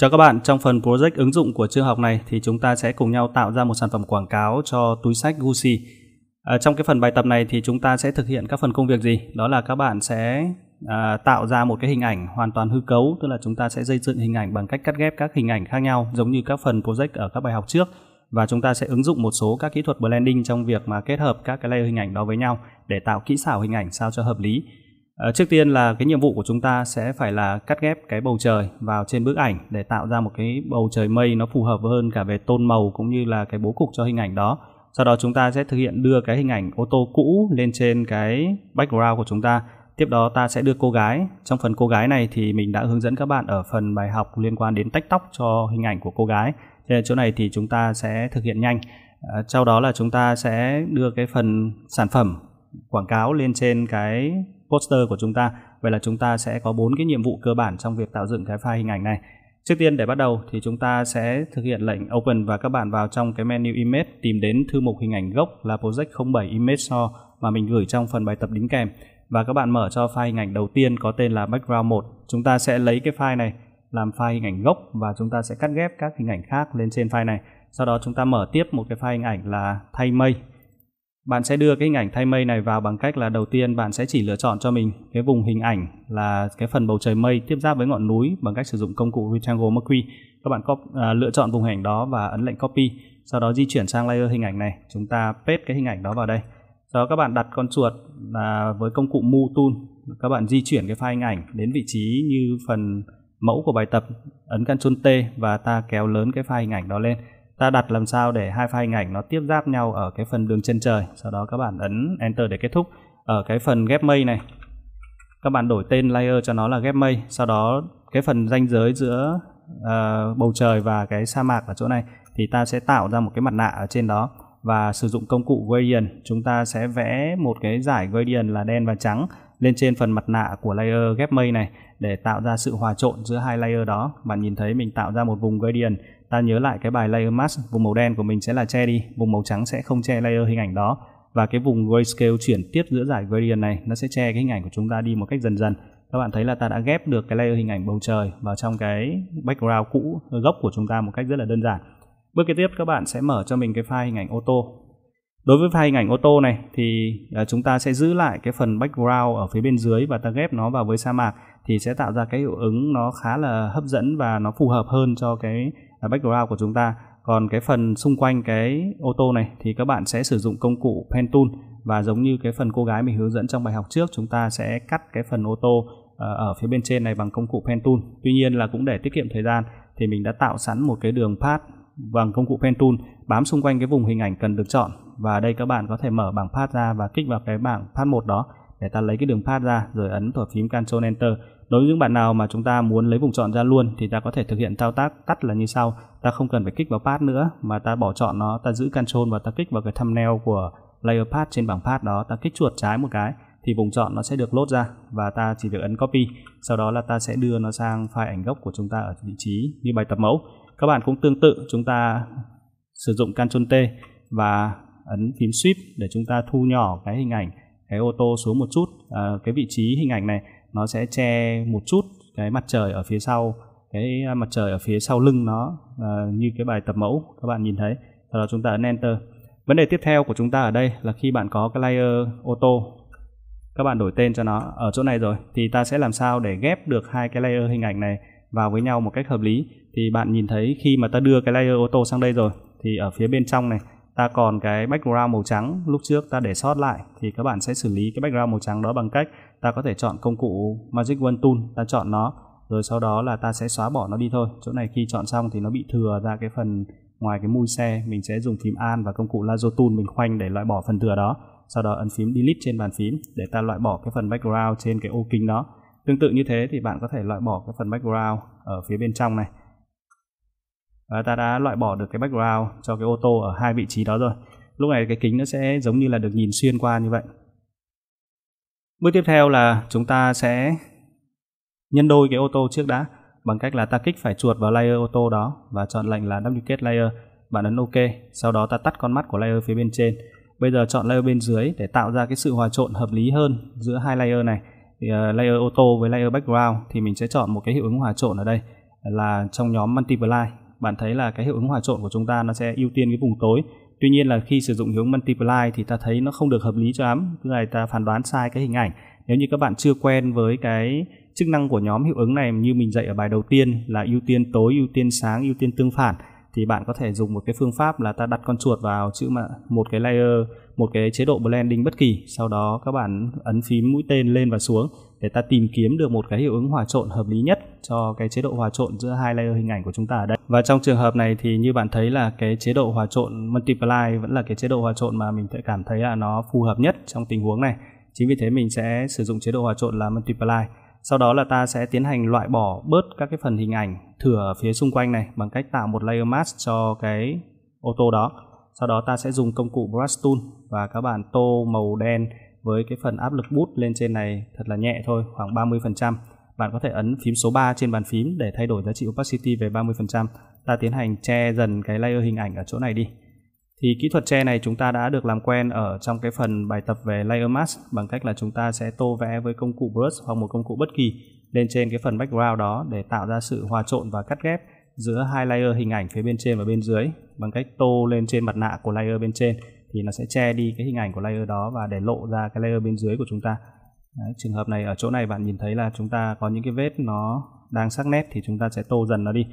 Chào các bạn, trong phần project ứng dụng của chương học này thì chúng ta sẽ cùng nhau tạo ra một sản phẩm quảng cáo cho túi sách Gucci. À, trong cái phần bài tập này thì chúng ta sẽ thực hiện các phần công việc gì? Đó là các bạn sẽ à, tạo ra một cái hình ảnh hoàn toàn hư cấu, tức là chúng ta sẽ xây dựng hình ảnh bằng cách cắt ghép các hình ảnh khác nhau giống như các phần project ở các bài học trước và chúng ta sẽ ứng dụng một số các kỹ thuật blending trong việc mà kết hợp các cái layer hình ảnh đó với nhau để tạo kỹ xảo hình ảnh sao cho hợp lý. Ờ, trước tiên là cái nhiệm vụ của chúng ta sẽ phải là cắt ghép cái bầu trời vào trên bức ảnh để tạo ra một cái bầu trời mây nó phù hợp hơn cả về tôn màu cũng như là cái bố cục cho hình ảnh đó. Sau đó chúng ta sẽ thực hiện đưa cái hình ảnh ô tô cũ lên trên cái background của chúng ta. Tiếp đó ta sẽ đưa cô gái. Trong phần cô gái này thì mình đã hướng dẫn các bạn ở phần bài học liên quan đến tách tóc cho hình ảnh của cô gái. Cho nên chỗ này thì chúng ta sẽ thực hiện nhanh. Ờ, sau đó là chúng ta sẽ đưa cái phần sản phẩm quảng cáo lên trên cái poster của chúng ta. Vậy là chúng ta sẽ có bốn cái nhiệm vụ cơ bản trong việc tạo dựng cái file hình ảnh này. Trước tiên để bắt đầu thì chúng ta sẽ thực hiện lệnh Open và các bạn vào trong cái menu Image tìm đến thư mục hình ảnh gốc là Project 07 Image Source mà mình gửi trong phần bài tập đính kèm và các bạn mở cho file hình ảnh đầu tiên có tên là Background 1. Chúng ta sẽ lấy cái file này làm file hình ảnh gốc và chúng ta sẽ cắt ghép các hình ảnh khác lên trên file này. Sau đó chúng ta mở tiếp một cái file hình ảnh là thay mây bạn sẽ đưa cái hình ảnh thay mây này vào bằng cách là đầu tiên bạn sẽ chỉ lựa chọn cho mình cái vùng hình ảnh là cái phần bầu trời mây tiếp giáp với ngọn núi bằng cách sử dụng công cụ Rectangle Mercury. Các bạn copy, à, lựa chọn vùng hình ảnh đó và ấn lệnh copy. Sau đó di chuyển sang layer hình ảnh này, chúng ta paste cái hình ảnh đó vào đây. Sau đó các bạn đặt con chuột à, với công cụ Move Tool, các bạn di chuyển cái file hình ảnh đến vị trí như phần mẫu của bài tập, ấn Ctrl T và ta kéo lớn cái file hình ảnh đó lên ta đặt làm sao để hai file hình ảnh nó tiếp giáp nhau ở cái phần đường chân trời sau đó các bạn ấn enter để kết thúc ở cái phần ghép mây này các bạn đổi tên layer cho nó là ghép mây sau đó cái phần ranh giới giữa uh, bầu trời và cái sa mạc ở chỗ này thì ta sẽ tạo ra một cái mặt nạ ở trên đó và sử dụng công cụ gradient chúng ta sẽ vẽ một cái giải gradient là đen và trắng lên trên phần mặt nạ của layer ghép mây này để tạo ra sự hòa trộn giữa hai layer đó bạn nhìn thấy mình tạo ra một vùng gradient ta nhớ lại cái bài layer mask vùng màu đen của mình sẽ là che đi vùng màu trắng sẽ không che layer hình ảnh đó và cái vùng grayscale chuyển tiếp giữa giải gradient này nó sẽ che cái hình ảnh của chúng ta đi một cách dần dần các bạn thấy là ta đã ghép được cái layer hình ảnh bầu trời vào trong cái background cũ gốc của chúng ta một cách rất là đơn giản bước kế tiếp các bạn sẽ mở cho mình cái file hình ảnh ô tô đối với file hình ảnh ô tô này thì à, chúng ta sẽ giữ lại cái phần background ở phía bên dưới và ta ghép nó vào với sa mạc thì sẽ tạo ra cái hiệu ứng nó khá là hấp dẫn và nó phù hợp hơn cho cái là background của chúng ta còn cái phần xung quanh cái ô tô này thì các bạn sẽ sử dụng công cụ pen tool và giống như cái phần cô gái mình hướng dẫn trong bài học trước chúng ta sẽ cắt cái phần ô tô ờ, ở phía bên trên này bằng công cụ pen tool tuy nhiên là cũng để tiết kiệm thời gian thì mình đã tạo sẵn một cái đường path bằng công cụ pen tool bám xung quanh cái vùng hình ảnh cần được chọn và đây các bạn có thể mở bảng path ra và kích vào cái bảng path một đó để ta lấy cái đường path ra rồi ấn thổi phím Ctrl Enter. Đối với những bạn nào mà chúng ta muốn lấy vùng chọn ra luôn thì ta có thể thực hiện thao tác tắt là như sau. Ta không cần phải kích vào path nữa mà ta bỏ chọn nó, ta giữ Ctrl và ta kích vào cái thumbnail của layer path trên bảng path đó, ta kích chuột trái một cái thì vùng chọn nó sẽ được lốt ra và ta chỉ việc ấn copy. Sau đó là ta sẽ đưa nó sang file ảnh gốc của chúng ta ở vị trí như bài tập mẫu. Các bạn cũng tương tự chúng ta sử dụng Ctrl T và ấn phím Shift để chúng ta thu nhỏ cái hình ảnh cái ô tô xuống một chút à, cái vị trí hình ảnh này nó sẽ che một chút cái mặt trời ở phía sau cái mặt trời ở phía sau lưng nó à, như cái bài tập mẫu các bạn nhìn thấy sau đó chúng ta ấn enter vấn đề tiếp theo của chúng ta ở đây là khi bạn có cái layer ô tô các bạn đổi tên cho nó ở chỗ này rồi thì ta sẽ làm sao để ghép được hai cái layer hình ảnh này vào với nhau một cách hợp lý thì bạn nhìn thấy khi mà ta đưa cái layer ô tô sang đây rồi thì ở phía bên trong này ta còn cái background màu trắng lúc trước ta để sót lại thì các bạn sẽ xử lý cái background màu trắng đó bằng cách ta có thể chọn công cụ Magic One Tool ta chọn nó rồi sau đó là ta sẽ xóa bỏ nó đi thôi chỗ này khi chọn xong thì nó bị thừa ra cái phần ngoài cái mui xe mình sẽ dùng phím an và công cụ lazo tool mình khoanh để loại bỏ phần thừa đó sau đó ấn phím delete trên bàn phím để ta loại bỏ cái phần background trên cái ô kính đó tương tự như thế thì bạn có thể loại bỏ cái phần background ở phía bên trong này và ta đã loại bỏ được cái background cho cái ô tô ở hai vị trí đó rồi lúc này cái kính nó sẽ giống như là được nhìn xuyên qua như vậy bước tiếp theo là chúng ta sẽ nhân đôi cái ô tô trước đã bằng cách là ta kích phải chuột vào layer ô tô đó và chọn lệnh là duplicate layer bạn ấn ok sau đó ta tắt con mắt của layer phía bên trên bây giờ chọn layer bên dưới để tạo ra cái sự hòa trộn hợp lý hơn giữa hai layer này thì uh, layer ô tô với layer background thì mình sẽ chọn một cái hiệu ứng hòa trộn ở đây là trong nhóm multiply bạn thấy là cái hiệu ứng hòa trộn của chúng ta nó sẽ ưu tiên cái vùng tối tuy nhiên là khi sử dụng hướng multiply thì ta thấy nó không được hợp lý cho lắm tức là ta phán đoán sai cái hình ảnh nếu như các bạn chưa quen với cái chức năng của nhóm hiệu ứng này như mình dạy ở bài đầu tiên là ưu tiên tối ưu tiên sáng ưu tiên tương phản thì bạn có thể dùng một cái phương pháp là ta đặt con chuột vào chữ mà một cái layer một cái chế độ blending bất kỳ sau đó các bạn ấn phím mũi tên lên và xuống để ta tìm kiếm được một cái hiệu ứng hòa trộn hợp lý nhất cho cái chế độ hòa trộn giữa hai layer hình ảnh của chúng ta ở đây và trong trường hợp này thì như bạn thấy là cái chế độ hòa trộn multiply vẫn là cái chế độ hòa trộn mà mình cảm thấy là nó phù hợp nhất trong tình huống này chính vì thế mình sẽ sử dụng chế độ hòa trộn là multiply sau đó là ta sẽ tiến hành loại bỏ bớt các cái phần hình ảnh thừa ở phía xung quanh này bằng cách tạo một layer mask cho cái ô tô đó sau đó ta sẽ dùng công cụ brush tool và các bạn tô màu đen với cái phần áp lực bút lên trên này thật là nhẹ thôi khoảng 30% bạn có thể ấn phím số 3 trên bàn phím để thay đổi giá trị opacity về 30% ta tiến hành che dần cái layer hình ảnh ở chỗ này đi thì kỹ thuật che này chúng ta đã được làm quen ở trong cái phần bài tập về layer mask bằng cách là chúng ta sẽ tô vẽ với công cụ brush hoặc một công cụ bất kỳ lên trên cái phần background đó để tạo ra sự hòa trộn và cắt ghép giữa hai layer hình ảnh phía bên trên và bên dưới bằng cách tô lên trên mặt nạ của layer bên trên thì nó sẽ che đi cái hình ảnh của layer đó và để lộ ra cái layer bên dưới của chúng ta Đấy, trường hợp này ở chỗ này bạn nhìn thấy là chúng ta có những cái vết nó đang sắc nét thì chúng ta sẽ tô dần nó đi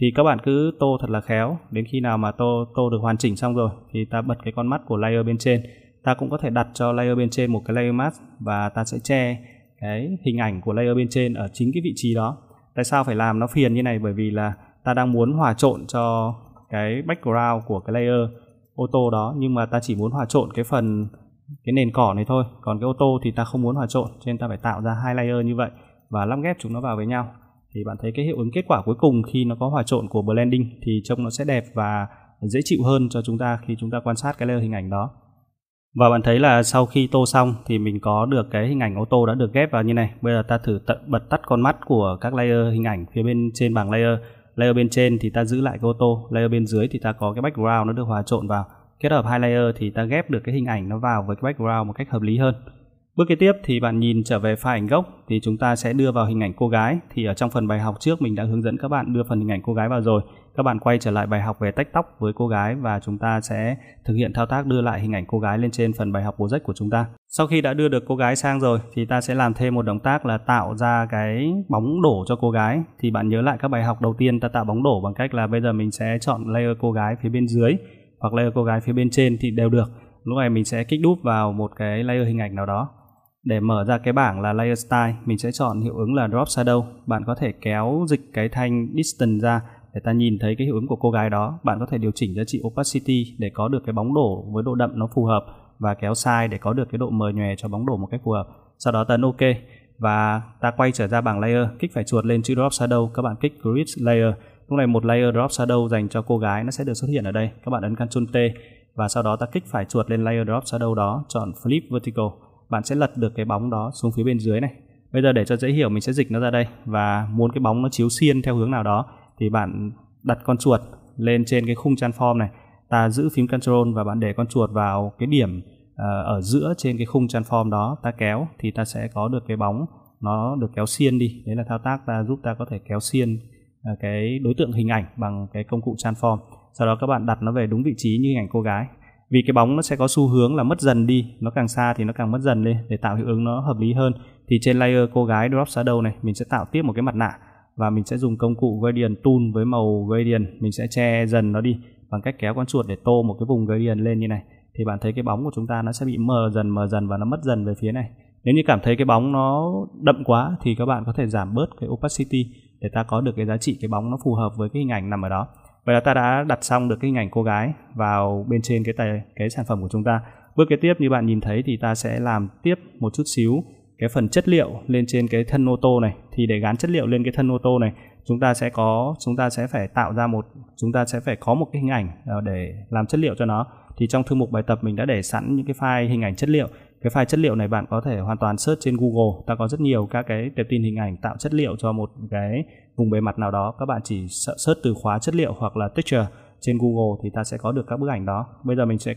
thì các bạn cứ tô thật là khéo đến khi nào mà tô tô được hoàn chỉnh xong rồi thì ta bật cái con mắt của layer bên trên ta cũng có thể đặt cho layer bên trên một cái layer mask và ta sẽ che cái hình ảnh của layer bên trên ở chính cái vị trí đó tại sao phải làm nó phiền như này bởi vì là ta đang muốn hòa trộn cho cái background của cái layer ô tô đó nhưng mà ta chỉ muốn hòa trộn cái phần cái nền cỏ này thôi còn cái ô tô thì ta không muốn hòa trộn cho nên ta phải tạo ra hai layer như vậy và lắp ghép chúng nó vào với nhau thì bạn thấy cái hiệu ứng kết quả cuối cùng khi nó có hòa trộn của blending thì trông nó sẽ đẹp và dễ chịu hơn cho chúng ta khi chúng ta quan sát cái layer hình ảnh đó và bạn thấy là sau khi tô xong thì mình có được cái hình ảnh ô tô đã được ghép vào như này bây giờ ta thử tận bật tắt con mắt của các layer hình ảnh phía bên trên bảng layer layer bên trên thì ta giữ lại cái ô tô layer bên dưới thì ta có cái background nó được hòa trộn vào kết hợp hai layer thì ta ghép được cái hình ảnh nó vào với cái background một cách hợp lý hơn Bước kế tiếp thì bạn nhìn trở về pha ảnh gốc thì chúng ta sẽ đưa vào hình ảnh cô gái. Thì ở trong phần bài học trước mình đã hướng dẫn các bạn đưa phần hình ảnh cô gái vào rồi. Các bạn quay trở lại bài học về tách tóc với cô gái và chúng ta sẽ thực hiện thao tác đưa lại hình ảnh cô gái lên trên phần bài học project của chúng ta. Sau khi đã đưa được cô gái sang rồi thì ta sẽ làm thêm một động tác là tạo ra cái bóng đổ cho cô gái. Thì bạn nhớ lại các bài học đầu tiên ta tạo bóng đổ bằng cách là bây giờ mình sẽ chọn layer cô gái phía bên dưới hoặc layer cô gái phía bên trên thì đều được. Lúc này mình sẽ kích đúp vào một cái layer hình ảnh nào đó để mở ra cái bảng là layer style mình sẽ chọn hiệu ứng là drop shadow bạn có thể kéo dịch cái thanh distance ra để ta nhìn thấy cái hiệu ứng của cô gái đó bạn có thể điều chỉnh giá trị opacity để có được cái bóng đổ với độ đậm nó phù hợp và kéo size để có được cái độ mờ nhòe cho bóng đổ một cách phù hợp sau đó ấn ok và ta quay trở ra bảng layer kích phải chuột lên chữ drop shadow các bạn kích grid layer lúc này một layer drop shadow dành cho cô gái nó sẽ được xuất hiện ở đây các bạn ấn Ctrl T và sau đó ta kích phải chuột lên layer drop shadow đó chọn flip vertical bạn sẽ lật được cái bóng đó xuống phía bên dưới này bây giờ để cho dễ hiểu mình sẽ dịch nó ra đây và muốn cái bóng nó chiếu xiên theo hướng nào đó thì bạn đặt con chuột lên trên cái khung transform này ta giữ phím control và bạn để con chuột vào cái điểm ờ, ở giữa trên cái khung transform đó ta kéo thì ta sẽ có được cái bóng nó được kéo xiên đi đấy là thao tác ta giúp ta có thể kéo xiên ờ, cái đối tượng hình ảnh bằng cái công cụ transform sau đó các bạn đặt nó về đúng vị trí như hình ảnh cô gái vì cái bóng nó sẽ có xu hướng là mất dần đi nó càng xa thì nó càng mất dần lên để tạo hiệu ứng nó hợp lý hơn thì trên layer cô gái drop shadow này mình sẽ tạo tiếp một cái mặt nạ và mình sẽ dùng công cụ gradient tool với màu gradient mình sẽ che dần nó đi bằng cách kéo con chuột để tô một cái vùng gradient lên như này thì bạn thấy cái bóng của chúng ta nó sẽ bị mờ dần mờ dần và nó mất dần về phía này nếu như cảm thấy cái bóng nó đậm quá thì các bạn có thể giảm bớt cái opacity để ta có được cái giá trị cái bóng nó phù hợp với cái hình ảnh nằm ở đó vậy là ta đã đặt xong được cái hình ảnh cô gái vào bên trên cái tài cái sản phẩm của chúng ta bước kế tiếp như bạn nhìn thấy thì ta sẽ làm tiếp một chút xíu cái phần chất liệu lên trên cái thân ô tô này thì để gắn chất liệu lên cái thân ô tô này chúng ta sẽ có chúng ta sẽ phải tạo ra một chúng ta sẽ phải có một cái hình ảnh ờ, để làm chất liệu cho nó thì trong thư mục bài tập mình đã để sẵn những cái file hình ảnh chất liệu cái file chất liệu này bạn có thể hoàn toàn search trên Google ta có rất nhiều các cái tệp tin hình ảnh tạo chất liệu cho một cái vùng bề mặt nào đó các bạn chỉ search từ khóa chất liệu hoặc là texture trên Google thì ta sẽ có được các bức ảnh đó bây giờ mình sẽ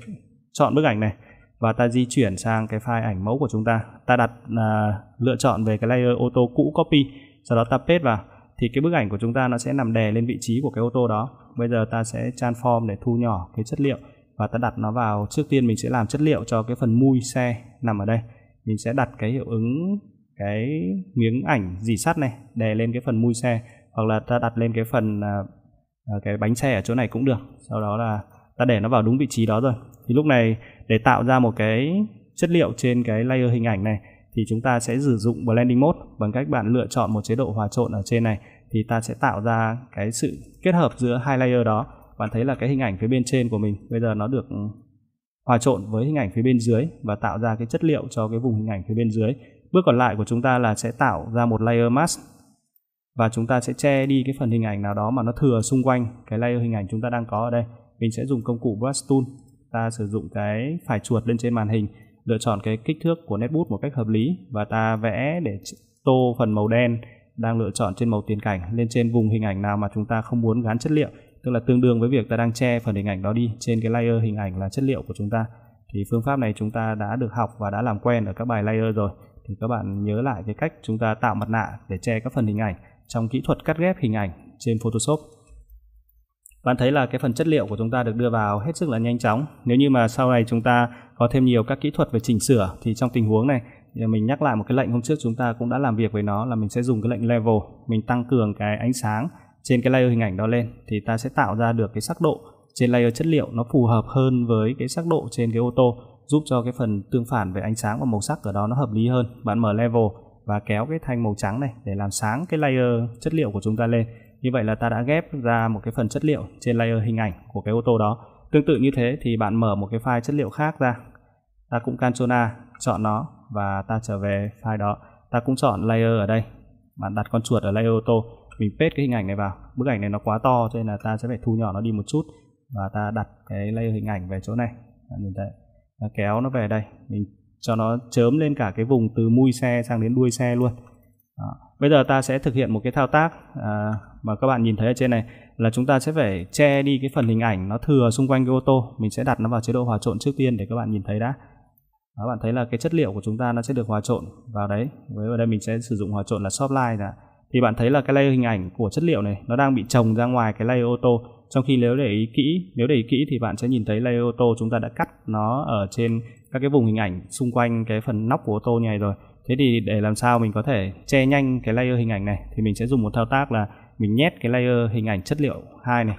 chọn bức ảnh này và ta di chuyển sang cái file ảnh mẫu của chúng ta ta đặt à, lựa chọn về cái layer ô tô cũ copy sau đó ta paste vào thì cái bức ảnh của chúng ta nó sẽ nằm đè lên vị trí của cái ô tô đó bây giờ ta sẽ transform để thu nhỏ cái chất liệu và ta đặt nó vào trước tiên mình sẽ làm chất liệu cho cái phần mui xe nằm ở đây mình sẽ đặt cái hiệu ứng cái miếng ảnh dì sắt này đè lên cái phần mui xe hoặc là ta đặt lên cái phần à, à, cái bánh xe ở chỗ này cũng được sau đó là ta để nó vào đúng vị trí đó rồi thì lúc này để tạo ra một cái chất liệu trên cái layer hình ảnh này thì chúng ta sẽ sử dụng blending mode bằng cách bạn lựa chọn một chế độ hòa trộn ở trên này thì ta sẽ tạo ra cái sự kết hợp giữa hai layer đó bạn thấy là cái hình ảnh phía bên trên của mình bây giờ nó được ừ, hòa trộn với hình ảnh phía bên dưới và tạo ra cái chất liệu cho cái vùng hình ảnh phía bên dưới bước còn lại của chúng ta là sẽ tạo ra một layer mask và chúng ta sẽ che đi cái phần hình ảnh nào đó mà nó thừa xung quanh cái layer hình ảnh chúng ta đang có ở đây mình sẽ dùng công cụ brush tool ta sử dụng cái phải chuột lên trên màn hình lựa chọn cái kích thước của nét bút một cách hợp lý và ta vẽ để tô phần màu đen đang lựa chọn trên màu tiền cảnh lên trên vùng hình ảnh nào mà chúng ta không muốn gắn chất liệu tức là tương đương với việc ta đang che phần hình ảnh đó đi trên cái layer hình ảnh là chất liệu của chúng ta thì phương pháp này chúng ta đã được học và đã làm quen ở các bài layer rồi thì các bạn nhớ lại cái cách chúng ta tạo mặt nạ để che các phần hình ảnh trong kỹ thuật cắt ghép hình ảnh trên Photoshop bạn thấy là cái phần chất liệu của chúng ta được đưa vào hết sức là nhanh chóng nếu như mà sau này chúng ta có thêm nhiều các kỹ thuật về chỉnh sửa thì trong tình huống này mình nhắc lại một cái lệnh hôm trước chúng ta cũng đã làm việc với nó là mình sẽ dùng cái lệnh level mình tăng cường cái ánh sáng trên cái layer hình ảnh đó lên thì ta sẽ tạo ra được cái sắc độ trên layer chất liệu nó phù hợp hơn với cái sắc độ trên cái ô tô giúp cho cái phần tương phản về ánh sáng và màu sắc ở đó nó hợp lý hơn bạn mở level và kéo cái thanh màu trắng này để làm sáng cái layer chất liệu của chúng ta lên như vậy là ta đã ghép ra một cái phần chất liệu trên layer hình ảnh của cái ô tô đó tương tự như thế thì bạn mở một cái file chất liệu khác ra ta cũng Ctrl A chọn nó và ta trở về file đó ta cũng chọn layer ở đây bạn đặt con chuột ở layer ô tô mình paste cái hình ảnh này vào bức ảnh này nó quá to cho nên là ta sẽ phải thu nhỏ nó đi một chút và ta đặt cái layer hình ảnh về chỗ này à, nhìn thấy ta kéo nó về đây mình cho nó chớm lên cả cái vùng từ mui xe sang đến đuôi xe luôn à, bây giờ ta sẽ thực hiện một cái thao tác à, mà các bạn nhìn thấy ở trên này là chúng ta sẽ phải che đi cái phần hình ảnh nó thừa xung quanh cái ô tô mình sẽ đặt nó vào chế độ hòa trộn trước tiên để các bạn nhìn thấy đã các bạn thấy là cái chất liệu của chúng ta nó sẽ được hòa trộn vào đấy với ở đây mình sẽ sử dụng hòa trộn là line là thì bạn thấy là cái layer hình ảnh của chất liệu này nó đang bị trồng ra ngoài cái layer ô tô trong khi nếu để ý kỹ nếu để ý kỹ thì bạn sẽ nhìn thấy layer ô tô chúng ta đã cắt nó ở trên các cái vùng hình ảnh xung quanh cái phần nóc của ô tô như này rồi thế thì để làm sao mình có thể che nhanh cái layer hình ảnh này thì mình sẽ dùng một thao tác là mình nhét cái layer hình ảnh chất liệu hai này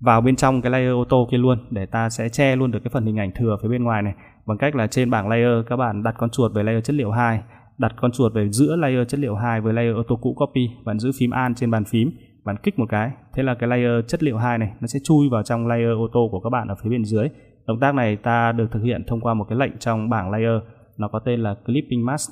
vào bên trong cái layer ô tô kia luôn để ta sẽ che luôn được cái phần hình ảnh thừa phía bên ngoài này bằng cách là trên bảng layer các bạn đặt con chuột về layer chất liệu 2 đặt con chuột về giữa layer chất liệu 2 với layer auto cũ copy bạn giữ phím an trên bàn phím bạn kích một cái thế là cái layer chất liệu 2 này nó sẽ chui vào trong layer ô tô của các bạn ở phía bên dưới động tác này ta được thực hiện thông qua một cái lệnh trong bảng layer nó có tên là clipping mask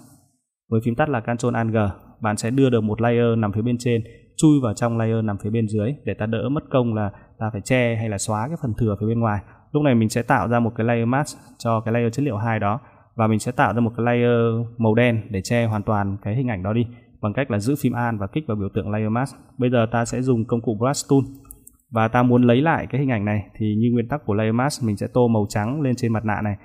với phím tắt là Ctrl Alt G bạn sẽ đưa được một layer nằm phía bên trên chui vào trong layer nằm phía bên dưới để ta đỡ mất công là ta phải che hay là xóa cái phần thừa phía bên ngoài lúc này mình sẽ tạo ra một cái layer mask cho cái layer chất liệu 2 đó và mình sẽ tạo ra một cái layer màu đen để che hoàn toàn cái hình ảnh đó đi bằng cách là giữ phím an và kích vào biểu tượng layer mask bây giờ ta sẽ dùng công cụ brush tool và ta muốn lấy lại cái hình ảnh này thì như nguyên tắc của layer mask mình sẽ tô màu trắng lên trên mặt nạ này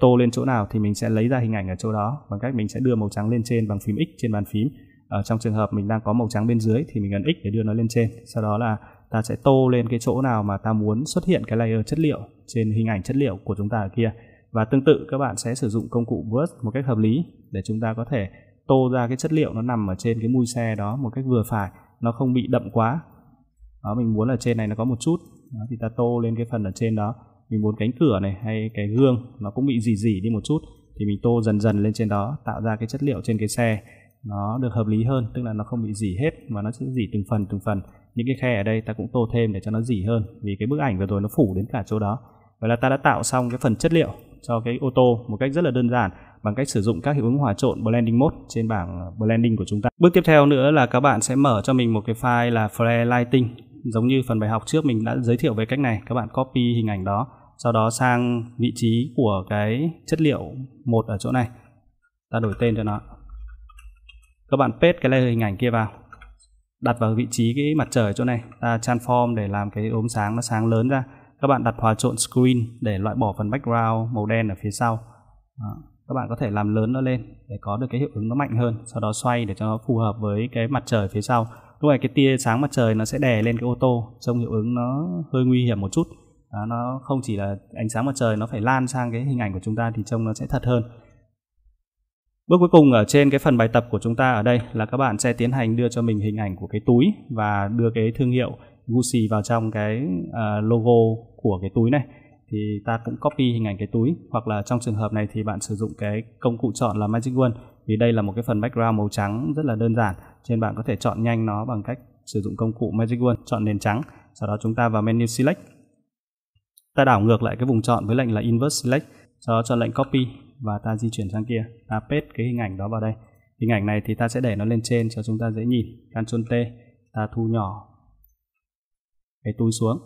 tô lên chỗ nào thì mình sẽ lấy ra hình ảnh ở chỗ đó bằng cách mình sẽ đưa màu trắng lên trên bằng phím x trên bàn phím ở ờ, trong trường hợp mình đang có màu trắng bên dưới thì mình ấn x để đưa nó lên trên sau đó là ta sẽ tô lên cái chỗ nào mà ta muốn xuất hiện cái layer chất liệu trên hình ảnh chất liệu của chúng ta ở kia và tương tự các bạn sẽ sử dụng công cụ brush một cách hợp lý để chúng ta có thể tô ra cái chất liệu nó nằm ở trên cái mui xe đó một cách vừa phải nó không bị đậm quá đó mình muốn ở trên này nó có một chút đó, thì ta tô lên cái phần ở trên đó mình muốn cánh cửa này hay cái gương nó cũng bị dỉ dỉ đi một chút thì mình tô dần dần lên trên đó tạo ra cái chất liệu trên cái xe nó được hợp lý hơn tức là nó không bị dỉ hết mà nó sẽ dỉ từng phần từng phần những cái khe ở đây ta cũng tô thêm để cho nó dỉ hơn vì cái bức ảnh vừa rồi nó phủ đến cả chỗ đó vậy là ta đã tạo xong cái phần chất liệu cho cái ô tô một cách rất là đơn giản bằng cách sử dụng các hiệu ứng hòa trộn blending mode trên bảng blending của chúng ta. Bước tiếp theo nữa là các bạn sẽ mở cho mình một cái file là Flare Lighting giống như phần bài học trước mình đã giới thiệu về cách này các bạn copy hình ảnh đó sau đó sang vị trí của cái chất liệu một ở chỗ này ta đổi tên cho nó các bạn paste cái layer hình ảnh kia vào đặt vào vị trí cái mặt trời chỗ này ta transform để làm cái ốm sáng nó sáng lớn ra các bạn đặt hòa trộn screen để loại bỏ phần background màu đen ở phía sau đó. các bạn có thể làm lớn nó lên để có được cái hiệu ứng nó mạnh hơn sau đó xoay để cho nó phù hợp với cái mặt trời phía sau lúc này cái tia sáng mặt trời nó sẽ đè lên cái ô tô trông hiệu ứng nó hơi nguy hiểm một chút đó, nó không chỉ là ánh sáng mặt trời nó phải lan sang cái hình ảnh của chúng ta thì trông nó sẽ thật hơn Bước cuối cùng ở trên cái phần bài tập của chúng ta ở đây là các bạn sẽ tiến hành đưa cho mình hình ảnh của cái túi và đưa cái thương hiệu Gucci vào trong cái uh, logo của cái túi này thì ta cũng copy hình ảnh cái túi hoặc là trong trường hợp này thì bạn sử dụng cái công cụ chọn là Magic Wand vì đây là một cái phần background màu trắng rất là đơn giản trên bạn có thể chọn nhanh nó bằng cách sử dụng công cụ Magic Wand chọn nền trắng sau đó chúng ta vào menu Select ta đảo ngược lại cái vùng chọn với lệnh là Inverse Select sau đó chọn lệnh Copy và ta di chuyển sang kia ta paste cái hình ảnh đó vào đây hình ảnh này thì ta sẽ để nó lên trên cho chúng ta dễ nhìn Ctrl T ta thu nhỏ cái túi xuống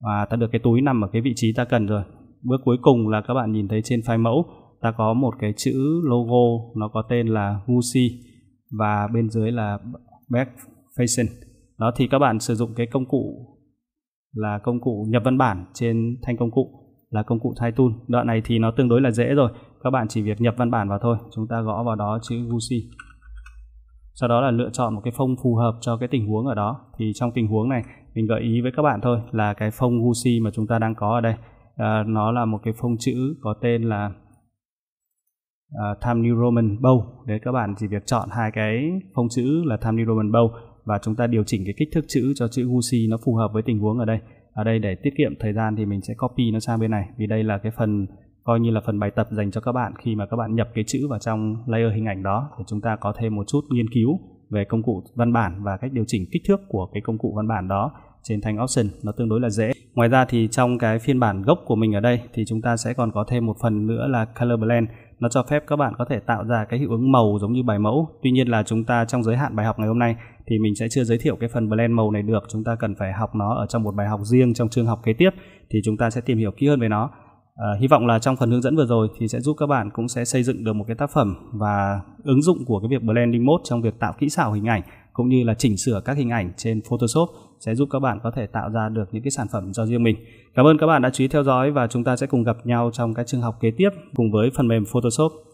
và ta được cái túi nằm ở cái vị trí ta cần rồi bước cuối cùng là các bạn nhìn thấy trên file mẫu ta có một cái chữ logo nó có tên là Gucci và bên dưới là Back Fashion đó thì các bạn sử dụng cái công cụ là công cụ nhập văn bản trên thanh công cụ là công cụ tool đoạn này thì nó tương đối là dễ rồi các bạn chỉ việc nhập văn bản vào thôi chúng ta gõ vào đó chữ Gucci sau đó là lựa chọn một cái phông phù hợp cho cái tình huống ở đó thì trong tình huống này mình gợi ý với các bạn thôi là cái phông Gucci mà chúng ta đang có ở đây à, nó là một cái phông chữ có tên là uh, à, Time New Roman Bow đấy các bạn chỉ việc chọn hai cái phông chữ là Time New Roman Bow và chúng ta điều chỉnh cái kích thước chữ cho chữ Gucci nó phù hợp với tình huống ở đây ở đây để tiết kiệm thời gian thì mình sẽ copy nó sang bên này vì đây là cái phần coi như là phần bài tập dành cho các bạn khi mà các bạn nhập cái chữ vào trong layer hình ảnh đó để chúng ta có thêm một chút nghiên cứu về công cụ văn bản và cách điều chỉnh kích thước của cái công cụ văn bản đó trên thanh option nó tương đối là dễ. Ngoài ra thì trong cái phiên bản gốc của mình ở đây thì chúng ta sẽ còn có thêm một phần nữa là color blend nó cho phép các bạn có thể tạo ra cái hiệu ứng màu giống như bài mẫu. Tuy nhiên là chúng ta trong giới hạn bài học ngày hôm nay thì mình sẽ chưa giới thiệu cái phần blend màu này được. Chúng ta cần phải học nó ở trong một bài học riêng trong chương học kế tiếp thì chúng ta sẽ tìm hiểu kỹ hơn về nó. Ờ, hy vọng là trong phần hướng dẫn vừa rồi thì sẽ giúp các bạn cũng sẽ xây dựng được một cái tác phẩm và ứng dụng của cái việc blending mode trong việc tạo kỹ xảo hình ảnh cũng như là chỉnh sửa các hình ảnh trên Photoshop sẽ giúp các bạn có thể tạo ra được những cái sản phẩm cho riêng mình. Cảm ơn các bạn đã chú ý theo dõi và chúng ta sẽ cùng gặp nhau trong các chương học kế tiếp cùng với phần mềm Photoshop.